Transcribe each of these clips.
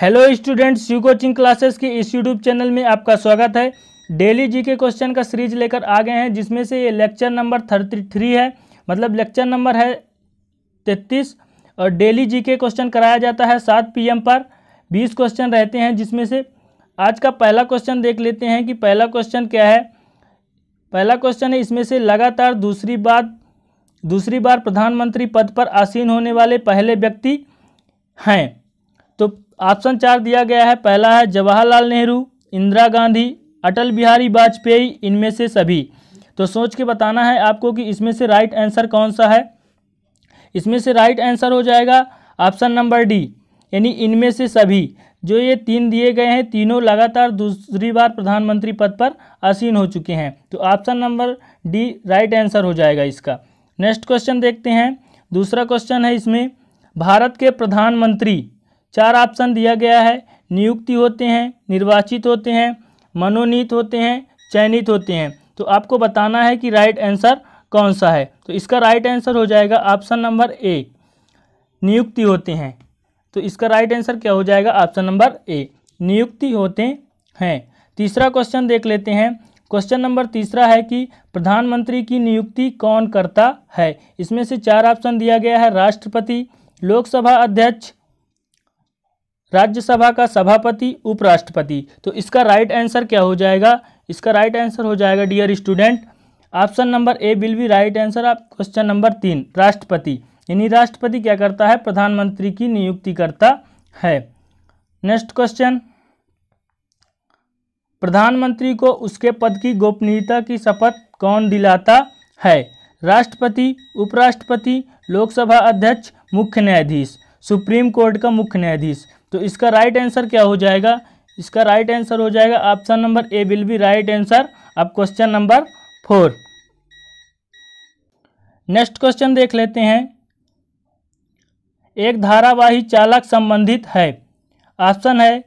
hello students U coaching classes के इस YouTube channel में आपका स्वागत है डेली जी के क्वेश्चन का सीरीज लेकर आ गए हैं जिसमें से ये लेक्चर नंबर थर्टी थ्री है मतलब लेक्चर नंबर है तैतीस और डेली जी के क्वेश्चन कराया जाता है सात पीएम पर बीस क्वेश्चन रहते हैं जिसमें से आज का पहला क्वेश्चन देख लेते हैं कि पहला क्वेश्चन क्या है पहला क्वेश्चन है इसमें से लगातार दूसरी बार दूसरी बार प्रधानमंत्री पद पर आसीन होने वाले पहले व्यक्ति हैं ऑप्शन चार दिया गया है पहला है जवाहरलाल नेहरू इंदिरा गांधी अटल बिहारी वाजपेयी इनमें से सभी तो सोच के बताना है आपको कि इसमें से राइट आंसर कौन सा है इसमें से राइट आंसर हो जाएगा ऑप्शन नंबर डी यानी इनमें से सभी जो ये तीन दिए गए हैं तीनों लगातार दूसरी बार प्रधानमंत्री पद पर आसीन हो चुके हैं तो option number D right answer हो जाएगा इसका नेक्स्ट क्वेश्चन देखते हैं दूसरा क्वेश्चन है इसमें भारत के प्रधानमंत्री चार ऑप्शन दिया गया है नियुक्ति होते हैं निर्वाचित होते हैं मनोनीत होते हैं चयनित होते हैं तो आपको बताना है कि राइट आंसर कौन सा है तो इसका राइट आंसर हो जाएगा ऑप्शन नंबर ए नियुक्ति होते हैं तो इसका राइट आंसर क्या हो जाएगा ऑप्शन नंबर ए नियुक्ति होते हैं तीसरा क्वेश्चन देख लेते हैं क्वेश्चन नंबर तीसरा है कि प्रधानमंत्री की नियुक्ति कौन करता है इसमें से चार ऑप्शन दिया गया है राष्ट्रपति लोकसभा अध्यक्ष राज्यसभा का सभापति उपराष्ट्रपति तो इसका राइट आंसर क्या हो जाएगा इसका राइट आंसर हो जाएगा dear student option number A will be right answer आप क्वेश्चन नंबर तीन राष्ट्रपति यानी राष्ट्रपति क्या करता है प्रधानमंत्री की नियुक्ति करता है नेक्स्ट क्वेश्चन प्रधानमंत्री को उसके पद की गोपनीयता की शपथ कौन दिलाता है राष्ट्रपति उपराष्ट्रपति लोकसभा अध्यक्ष मुख्य न्यायाधीश सुप्रीम कोर्ट का मुख्य न्यायाधीश तो इसका राइट आंसर क्या हो जाएगा इसका राइट आंसर हो जाएगा option number A will be right answer अब question number four next question देख लेते हैं एक धारावाही चालक संबंधित है ऑप्शन है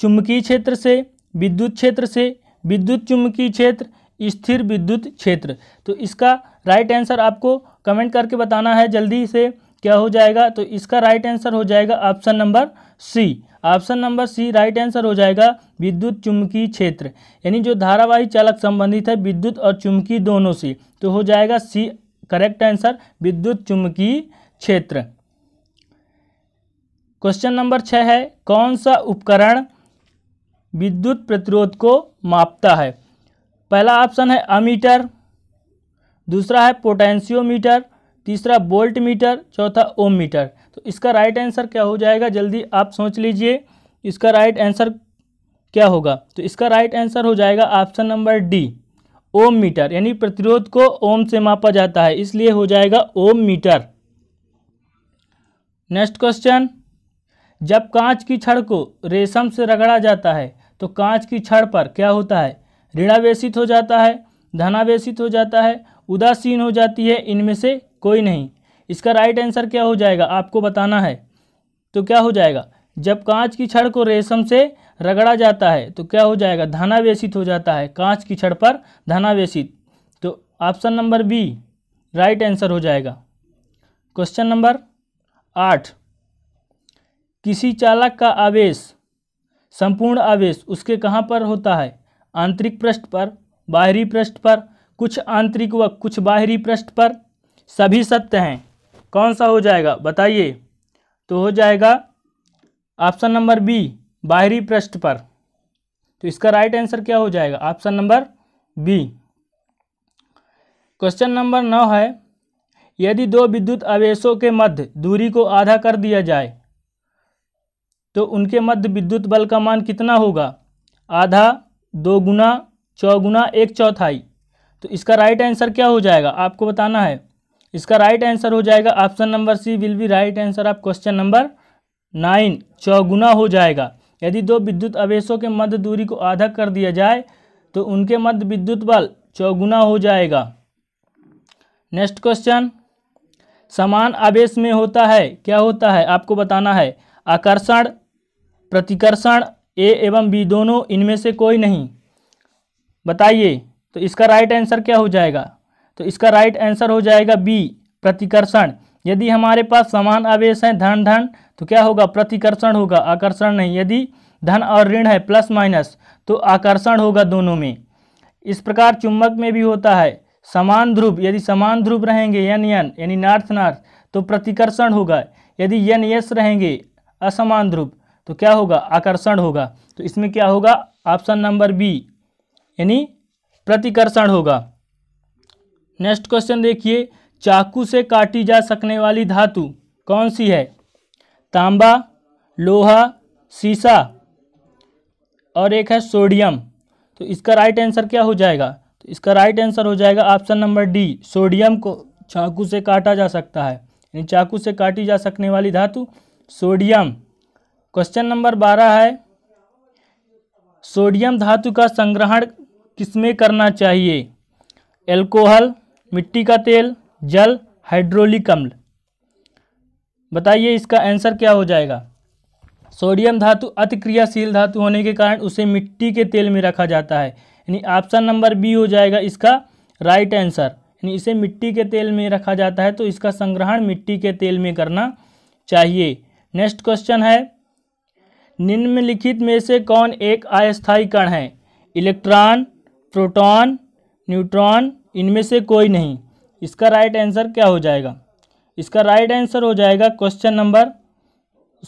चुंबकीय क्षेत्र से विद्युत क्षेत्र से विद्युत चुंबकीय क्षेत्र स्थिर विद्युत क्षेत्र तो इसका राइट आंसर आपको कमेंट करके बताना है जल्दी से क्या हो जाएगा तो इसका राइट आंसर हो जाएगा option number C option number C right answer हो जाएगा विद्युत चुंबकीय क्षेत्र यानी जो धारावाही चालक संबंधित है विद्युत और चुंबकीय दोनों से तो हो जाएगा सी करेक्ट आंसर विद्युत चुंबकीय क्षेत्र क्वेश्चन नंबर छः है कौन सा उपकरण विद्युत प्रतिरोध को मापता है पहला ऑप्शन है अमीटर दूसरा है पोटेंशियोमीटर तीसरा बोल्ट मीटर चौथा ओम मीटर तो इसका राइट आंसर क्या हो जाएगा जल्दी आप सोच लीजिए इसका राइट आंसर क्या होगा तो इसका राइट आंसर हो जाएगा option number D ohm meter यानी प्रतिरोध को ओम से मापा जाता है इसलिए हो जाएगा ओम मीटर नेक्स्ट क्वेश्चन जब कांच की छड़ को रेशम से रगड़ा जाता है तो कांच की छड़ पर क्या होता है ऋणावेशित हो जाता है धनावेशित हो जाता है उदासीन हो जाती है इनमें से कोई नहीं इसका राइट आंसर क्या हो जाएगा आपको बताना है तो क्या हो जाएगा जब कांच की छड़ को रेशम से रगड़ा जाता है तो क्या हो जाएगा धनावेशित हो जाता है कांच की छड़ पर धनावेशित तो option number B right answer हो जाएगा क्वेश्चन नंबर आठ किसी चालक का आवेश संपूर्ण आवेश उसके कहाँ पर होता है आंतरिक पृष्ठ पर बाहरी पृष्ठ पर कुछ आंतरिक व कुछ बाहरी पृष्ठ पर सभी सत्य हैं कौन सा हो जाएगा बताइए तो हो जाएगा ऑप्शन नंबर बी बाहरी पृष्ठ पर तो इसका राइट आंसर क्या हो जाएगा option number B question number नौ है यदि दो विद्युत आवेशों के मध्य दूरी को आधा कर दिया जाए तो उनके मध्य विद्युत बल का मान कितना होगा आधा दो गुना चौगुना एक चौथाई तो इसका राइट आंसर क्या हो जाएगा आपको बताना है इसका राइट आंसर हो जाएगा option number C will be right answer of question number nine चौगुना हो जाएगा यदि दो विद्युत आवेशों के मध्य दूरी को आधा कर दिया जाए तो उनके मध्य विद्युत बल चौगुना हो जाएगा नेक्स्ट क्वेश्चन समान आवेश में होता है क्या होता है आपको बताना है आकर्षण प्रतिकर्षण ए एवं बी दोनों इनमें से कोई नहीं बताइए तो इसका राइट आंसर क्या हो जाएगा तो इसका राइट आंसर हो जाएगा बी प्रतिकर्षण यदि हमारे पास समान आवेश हैं धन धन तो क्या होगा प्रतिकर्षण होगा आकर्षण नहीं यदि धन और ऋण है प्लस माइनस तो आकर्षण होगा दोनों में इस प्रकार चुंबक में भी होता है समान ध्रुव यदि समान ध्रुव रहेंगे यन यन यानी नॉर्थ नॉर्थ तो प्रतिकर्षण होगा यदि यन यस रहेंगे असमान ध्रुव तो क्या होगा आकर्षण होगा तो इसमें क्या होगा ऑप्शन नंबर बी यानी प्रतिकर्षण होगा नेक्स्ट क्वेश्चन देखिए चाकू से काटी जा सकने वाली धातु कौन सी है तांबा लोहा शीशा और एक है सोडियम तो इसका राइट आंसर क्या हो जाएगा तो इसका राइट आंसर हो जाएगा ऑप्शन नंबर डी सोडियम को चाकू से काटा जा सकता है यानी चाकू से काटी जा सकने वाली धातु सोडियम क्वेश्चन नंबर बारह है सोडियम धातु का संग्रहण किसमें करना चाहिए एल्कोहल मिट्टी का तेल जल हाइड्रोलिक अम्ल बताइए इसका आंसर क्या हो जाएगा सोडियम धातु अतिक्रियाशील धातु होने के कारण उसे मिट्टी के तेल में रखा जाता है यानी ऑप्शन नंबर बी हो जाएगा इसका राइट आंसर यानी इसे मिट्टी के तेल में रखा जाता है तो इसका संग्रहण मिट्टी के तेल में करना चाहिए नेक्स्ट क्वेश्चन है निम्नलिखित में से कौन एक अस्थायी कण है इलेक्ट्रॉन प्रोटॉन न्यूट्रॉन इनमें से कोई नहीं इसका राइट आंसर क्या हो जाएगा इसका राइट आंसर हो जाएगा question number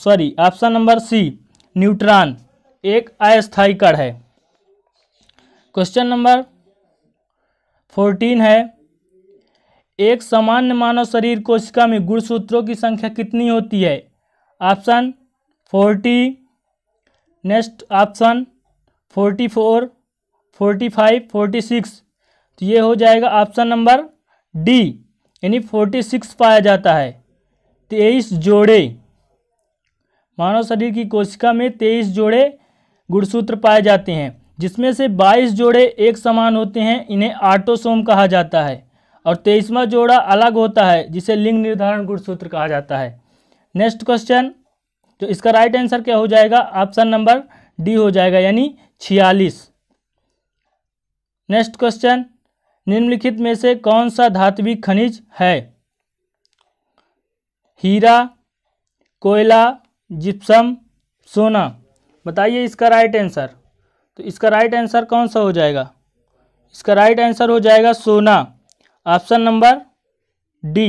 sorry option number C neutron एक अस्थायी कण है क्वेश्चन नंबर फोर्टीन है एक सामान्य मानव शरीर कोशिका में गुणसूत्रों की संख्या कितनी होती है option forty next option forty four forty five forty six तो ये हो जाएगा ऑप्शन नंबर डी यानी फोर्टी सिक्स पाया जाता है तेईस जोड़े मानव शरीर की कोशिका में तेईस जोड़े गुणसूत्र पाए जाते हैं जिसमें से बाईस जोड़े एक समान होते हैं इन्हें आटोसोम कहा जाता है और तेईसवा जोड़ा अलग होता है जिसे लिंग निर्धारण गुणसूत्र कहा जाता है नेक्स्ट क्वेश्चन तो इसका राइट आंसर क्या हो जाएगा ऑप्शन नंबर डी हो जाएगा यानी छियालीस नेक्स्ट क्वेश्चन निम्नलिखित में से कौन सा धात्विक खनिज है हीरा कोयला जिप्सम सोना बताइए इसका राइट आंसर तो इसका राइट आंसर कौन सा हो जाएगा इसका राइट आंसर हो जाएगा सोना ऑप्शन नंबर डी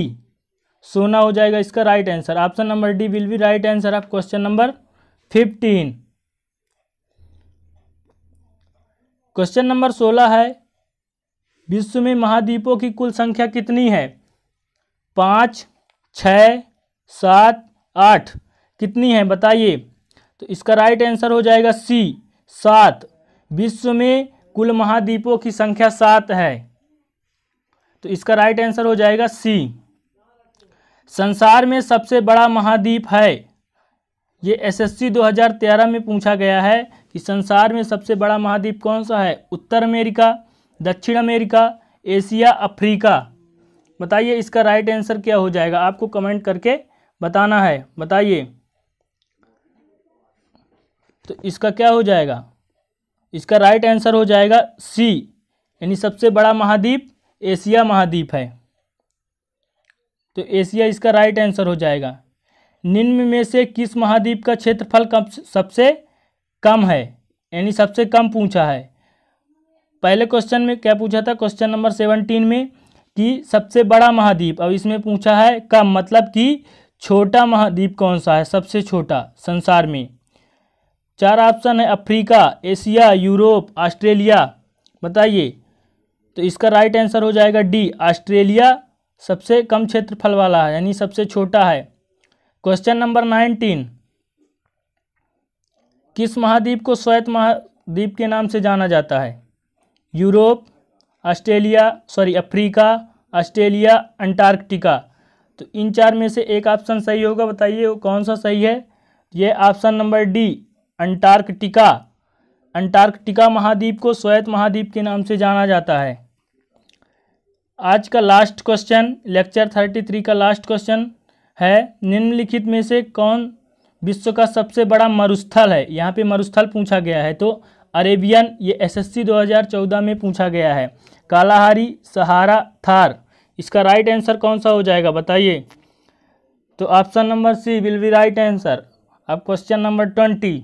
सोना हो जाएगा इसका right answer option number D will be right answer of question number fifteen question number सोलह है विश्व में महाद्वीपों की कुल संख्या कितनी है पाँच छ सात आठ कितनी है बताइए तो इसका राइट आंसर हो जाएगा सी सात विश्व में कुल महाद्वीपों की संख्या सात है तो इसका राइट आंसर हो जाएगा सी संसार में सबसे बड़ा महाद्वीप है ये एसएससी 2013 में पूछा गया है कि संसार में सबसे बड़ा महाद्वीप कौन सा है उत्तर अमेरिका दक्षिण अमेरिका एशिया अफ्रीका बताइए इसका राइट आंसर क्या हो जाएगा आपको कमेंट करके बताना है बताइए तो इसका क्या हो जाएगा इसका राइट आंसर हो जाएगा सी यानी सबसे बड़ा महाद्वीप एशिया महाद्वीप है तो एशिया इसका राइट आंसर हो जाएगा निम्न में से किस महाद्वीप का क्षेत्रफल कम सबसे कम है यानी सबसे कम पूछा है पहले क्वेश्चन में क्या पूछा था क्वेश्चन नंबर सेवनटीन में कि सबसे बड़ा महाद्वीप अब इसमें पूछा है कम मतलब कि छोटा महाद्वीप कौन सा है सबसे छोटा संसार में चार ऑप्शन है अफ्रीका एशिया यूरोप ऑस्ट्रेलिया बताइए तो इसका राइट आंसर हो जाएगा डी ऑस्ट्रेलिया सबसे कम क्षेत्रफल वाला है यानी सबसे छोटा है क्वेश्चन नंबर नाइनटीन किस महाद्वीप को श्वेत महाद्वीप के नाम से जाना जाता है Europe Australia sorry Africa Australia Antarctica तो इन चार में से एक ऑप्शन सही होगा बताइए वो कौन सा सही है ये option number D Antarctica Antarctica महाद्वीप को श्वेत महाद्वीप के नाम से जाना जाता है आज का last question lecture thirty three का लास्ट क्वेश्चन है निम्नलिखित में से कौन विश्व का सबसे बड़ा मरुस्थल है यहाँ पे मरुस्थल पूछा गया है तो अरेबियन ये एसएससी 2014 में पूछा गया है कालाहारी सहारा थार इसका राइट आंसर कौन सा हो जाएगा बताइए तो option number C will be right answer अब क्वेश्चन नंबर ट्वेंटी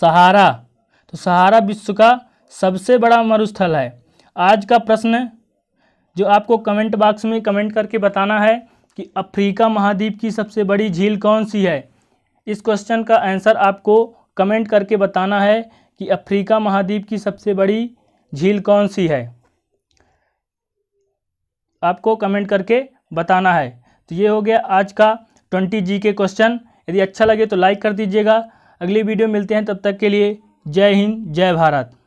सहारा तो सहारा विश्व का सबसे बड़ा मरुस्थल है आज का प्रश्न जो आपको कमेंट बॉक्स में कमेंट करके बताना है कि अफ्रीका महाद्वीप की सबसे बड़ी झील कौन सी है इस क्वेश्चन का आंसर आपको कमेंट करके बताना है कि अफ्रीका महाद्वीप की सबसे बड़ी झील कौन सी है आपको कमेंट करके बताना है तो ये हो गया आज का ट्वेंटी जी के क्वेश्चन यदि अच्छा लगे तो लाइक कर दीजिएगा अगली वीडियो मिलते हैं तब तक के लिए जय हिंद जय भारत